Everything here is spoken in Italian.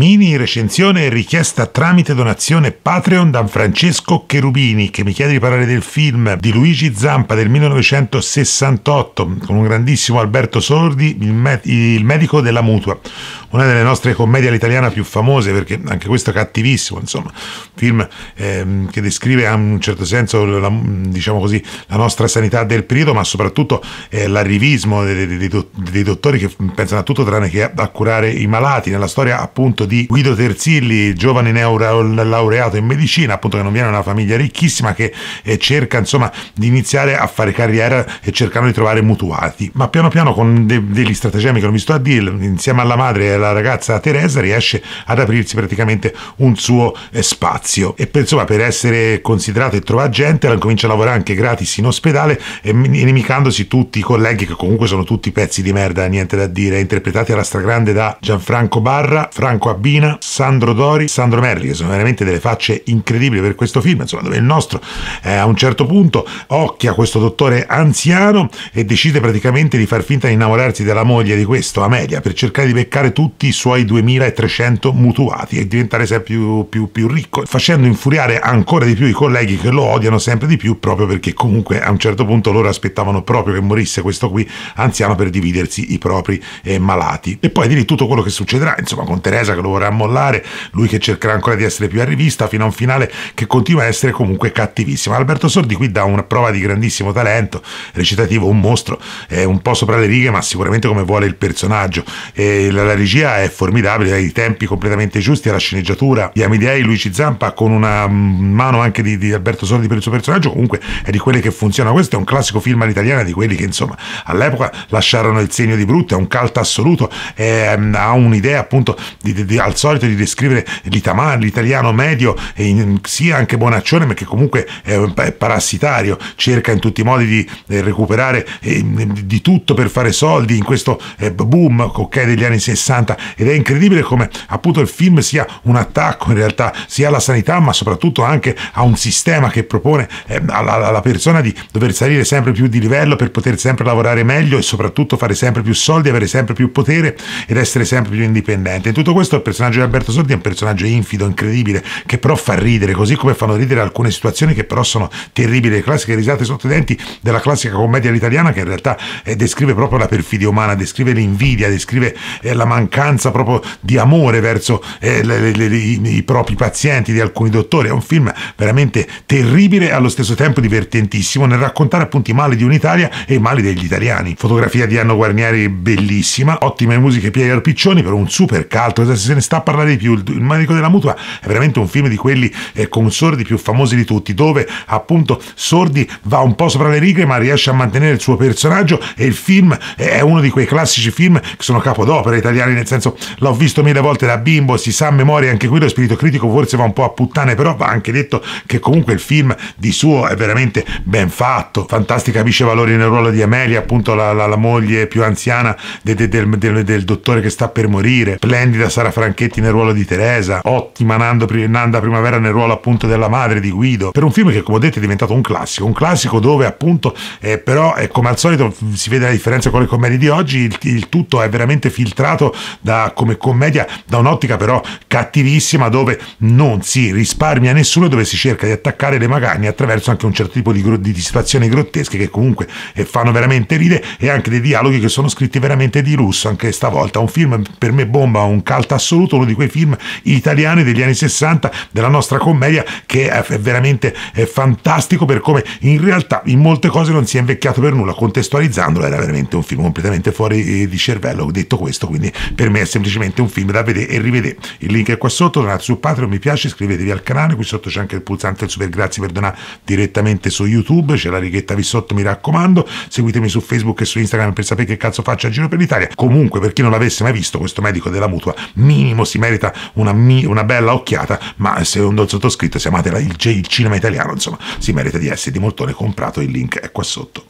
Mini recensione richiesta tramite donazione Patreon da Francesco Cherubini che mi chiede di parlare del film di Luigi Zampa del 1968 con un grandissimo Alberto Sordi, il, med- il medico della mutua, una delle nostre commedie all'italiana più famose perché anche questo è cattivissimo, insomma, film ehm, che descrive in un certo senso la, diciamo così, la nostra sanità del periodo ma soprattutto eh, l'arrivismo dei, dei, dei, dottori che pensano a tutto tranne che a curare i malati nella storia appunto di Guido Terzilli, giovane neolaureato in medicina, appunto che non viene da una famiglia ricchissima, che eh, cerca insomma di iniziare a fare carriera e cercano di trovare mutuati. Ma piano piano con de- degli stratagemmi che non vi sto a dire, insieme alla madre e alla ragazza Teresa, riesce ad aprirsi praticamente un suo eh, spazio. E per, insomma, per essere considerato e trovare gente, la comincia a lavorare anche gratis in ospedale, inimicandosi tutti i colleghi, che comunque sono tutti pezzi di merda, niente da dire, interpretati alla stragrande da Gianfranco Barra, Franco Fabbina, Sandro Dori, Sandro Merli, che sono veramente delle facce incredibili per questo film, insomma, dove il nostro eh, a un certo punto occhia questo dottore anziano e decide praticamente di far finta di innamorarsi della moglie di questo, Amelia, per cercare di beccare tutti i suoi 2300 mutuati e diventare sempre più, più, più ricco, facendo infuriare ancora di più i colleghi che lo odiano sempre di più proprio perché comunque a un certo punto loro aspettavano proprio che morisse questo qui anziano per dividersi i propri eh, malati. E poi di lì tutto quello che succederà, insomma, con Teresa che lo allora mollare, lui che cercherà ancora di essere più a rivista fino a un finale che continua a essere comunque cattivissimo. Alberto Sordi qui dà una prova di grandissimo talento, recitativo, un mostro, è un po' sopra le righe ma sicuramente come vuole il personaggio. E la, la regia è formidabile, ha i tempi completamente giusti, alla sceneggiatura di Amidei, Luigi Zampa con una mm, mano anche di, di Alberto Sordi per il suo personaggio, comunque è di quelle che funziona. Questo è un classico film all'italiana di quelli che insomma all'epoca lasciarono il segno di brutto, è un cult assoluto, è, mm, ha un'idea appunto di, di, di al solito di descrivere l'italiano medio, in, sia anche bonaccione, ma che comunque è, è, parassitario, cerca in tutti i modi di eh, recuperare eh, di tutto per fare soldi in questo eh, boom okay, degli anni 60 ed è incredibile come appunto il film sia un attacco in realtà sia alla sanità ma soprattutto anche a un sistema che propone ehm, alla, alla persona di dover salire sempre più di livello per poter sempre lavorare meglio e soprattutto fare sempre più soldi, avere sempre più potere ed essere sempre più indipendente. In tutto questo il personaggio di Alberto Sordi è un personaggio infido, incredibile, che però fa ridere, così come fanno ridere alcune situazioni che però sono terribili, le classiche risate sotto i denti della classica commedia all'italiana che in realtà eh, descrive proprio la perfidia umana, descrive l'invidia, descrive eh, la mancanza proprio di amore verso eh, le, le, le, i, i propri pazienti di alcuni dottori. È un film veramente terribile e allo stesso tempo divertentissimo nel raccontare appunto i mali di un'Italia e i mali degli italiani. Fotografia di Anno Guarnieri bellissima, ottime musiche Piero Piccioni per un super caldo se ne sta a parlare di più. Il, il Manico della Mutua è veramente un film di quelli eh, con Sordi più famosi di tutti, dove appunto Sordi va un po' sopra le righe ma riesce a mantenere il suo personaggio e il film è uno di quei classici film che sono capodopera italiani, nel senso l'ho visto mille volte da bimbo, si sa a memoria anche qui lo spirito critico forse va un po' a puttane, però va anche detto che comunque il film di suo è veramente ben fatto, fantastica capisce valori nel ruolo di Amelia, appunto la, la, la moglie più anziana de, de, del, del, del, dottore che sta per morire, splendida Sara Francesca Franchetti nel ruolo di Teresa, ottima Nando, Nanda Primavera nel ruolo appunto della madre di Guido, per un film che come ho detto è diventato un classico, un classico dove appunto eh, però eh, come al solito si vede la differenza con le commedie di oggi, il, il tutto è veramente filtrato da, come commedia da un'ottica però cattivissima dove non si risparmia nessuno, e dove si cerca di attaccare le magagne attraverso anche un certo tipo di, gro- di situazioni grottesche che comunque eh, fanno veramente ride e anche dei dialoghi che sono scritti veramente di lusso, anche stavolta un film per me bomba, un cult assurdo assoluto uno di quei film italiani degli anni 60 della nostra commedia che è veramente fantastico per come in realtà in molte cose non si è invecchiato per nulla, contestualizzandolo era veramente un film completamente fuori eh, di cervello, detto questo quindi per me è semplicemente un film da vedere e rivedere. Il link è qua sotto, donate su Patreon, mi piace, iscrivetevi al canale, qui sotto c'è anche il pulsante del super grazie per donare direttamente su YouTube, c'è la righetta qui sotto mi raccomando, seguitemi su Facebook e su Instagram per sapere che cazzo faccio a giro per l'Italia. Comunque per chi non l'avesse mai visto questo medico della mutua mi minimo si merita una, mi- una bella occhiata, ma secondo il sottoscritto, se amate il, il cinema italiano, insomma, si merita di essere di moltone comprato, il link è qua sotto.